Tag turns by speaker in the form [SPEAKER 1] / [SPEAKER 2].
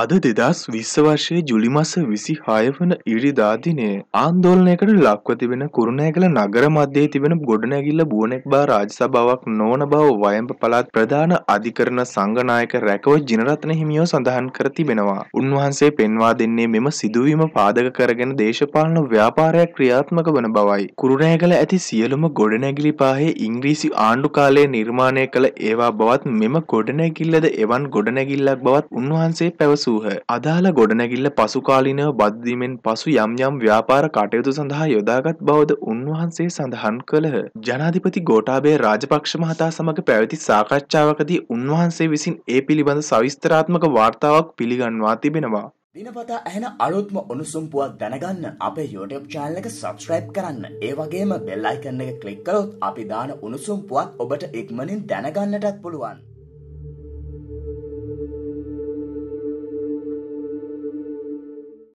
[SPEAKER 1] අද දෙදස් විස්ස වර්ෂයේ ජුලි මස විසි හායවන ඉරිදා දිනය ආන්දෝලනයකට ලක්ව තිබෙන කුරුණෑගල නගර මධ්‍යයේ තිබෙන ගොඩනැගිල්ල බුවනෙක් බා රාජසභාවක් නොවන බව වයඹ පළාත් ප්‍රධාන අධිකරණ සංඝනායක රැකව ජිනරත්න හිමියෝ සඳහන් කර තිබෙනවා. උන්වහන්සේ පෙන්වා දෙන්නේ මෙම සිදුවීම පාදක කරගෙන දේශපාලන ව්‍යාපාරයක් ක්‍රියාත්මක වන බවයි. කුරුණෑගල ඇති සියලුම ගොඩනැගිලි පාහේ ඉංග්‍රීසි ආණ්ඩු කාලයේ නිර්මාණය කළ ඒවා බවත් මෙම ගොඩනැගිල්ලද එවන් ගොඩනැගිල්ලක් බවත් උන්වහන්සේ පැවස සූහ. අදාළ ගොඩනැගිල්ල පසුකාලීනව බද්දීමෙන් පසු යම් යම් ව්‍යාපාර කටයුතු සඳහා යොදාගත් බවද උන්වහන්සේ සඳහන් කළහ. ජනාධිපති ගෝඨාභය රාජපක්ෂ මහතා සමග පැවති සාකච්ඡාවකදී උන්වහන්සේ විසින් ඒ පිළිබඳ සවිස්තරාත්මක වාර්තාවක් පිළිගන්වා තිබෙනවා.
[SPEAKER 2] දිනපතා ඇහෙන අලුත්ම උණුසුම්පුවක් දැනගන්න අපේ YouTube channel එක subscribe කරන්න. ඒ වගේම bell icon එක click කළොත් අපි දාන උණුසුම්පුවත් ඔබට ඉක්මනින් දැනගන්නටත් පුළුවන්.